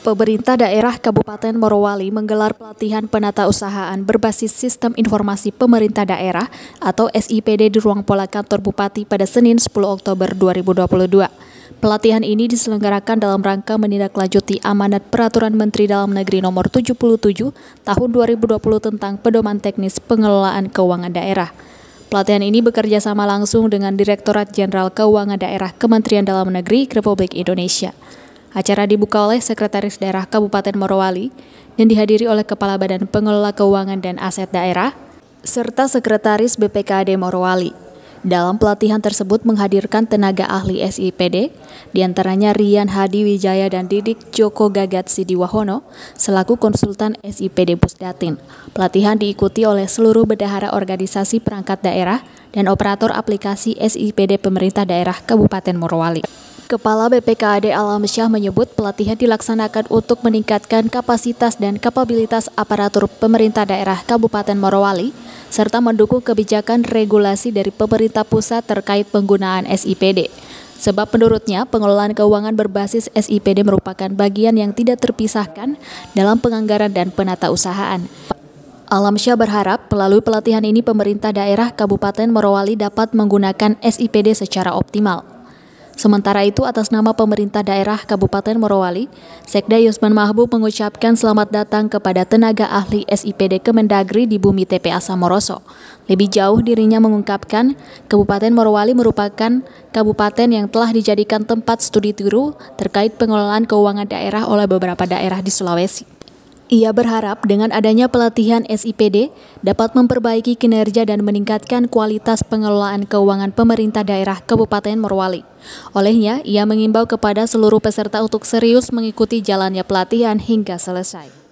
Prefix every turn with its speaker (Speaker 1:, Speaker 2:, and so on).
Speaker 1: Pemerintah daerah Kabupaten Morowali menggelar pelatihan penata usahaan berbasis Sistem Informasi Pemerintah Daerah atau SIPD di ruang pola kantor Bupati pada Senin 10 Oktober 2022. Pelatihan ini diselenggarakan dalam rangka menindaklanjuti amanat Peraturan Menteri Dalam Negeri Nomor 77 Tahun 2020 tentang Pedoman Teknis Pengelolaan Keuangan Daerah. Pelatihan ini bekerja sama langsung dengan Direktorat Jenderal Keuangan Daerah Kementerian Dalam Negeri Republik Indonesia. Acara dibuka oleh Sekretaris Daerah Kabupaten Morowali dan dihadiri oleh Kepala Badan Pengelola Keuangan dan Aset Daerah, serta Sekretaris BPKD Morowali. Dalam pelatihan tersebut menghadirkan tenaga ahli SIPD, diantaranya Rian Hadi Wijaya dan Didik Joko Gagat Sidiwahono, selaku konsultan SIPD Pusdatin. Pelatihan diikuti oleh seluruh bendahara organisasi perangkat daerah dan operator aplikasi SIPD pemerintah daerah Kabupaten Morowali. Kepala BPKAD Alam Syah menyebut pelatihan dilaksanakan untuk meningkatkan kapasitas dan kapabilitas aparatur pemerintah daerah Kabupaten Morowali, serta mendukung kebijakan regulasi dari pemerintah pusat terkait penggunaan SIPD. Sebab menurutnya pengelolaan keuangan berbasis SIPD merupakan bagian yang tidak terpisahkan dalam penganggaran dan penata usahaan. Syah berharap melalui pelatihan ini pemerintah daerah Kabupaten Morowali dapat menggunakan SIPD secara optimal. Sementara itu, atas nama pemerintah daerah Kabupaten Morowali, Sekda Yusman Mahbub mengucapkan selamat datang kepada tenaga ahli SIPD Kemendagri di bumi TPA Samoroso. Lebih jauh dirinya mengungkapkan, Kabupaten Morowali merupakan kabupaten yang telah dijadikan tempat studi tiru terkait pengelolaan keuangan daerah oleh beberapa daerah di Sulawesi. Ia berharap dengan adanya pelatihan SIPD dapat memperbaiki kinerja dan meningkatkan kualitas pengelolaan keuangan pemerintah daerah Kabupaten Morwali. Olehnya, ia mengimbau kepada seluruh peserta untuk serius mengikuti jalannya pelatihan hingga selesai.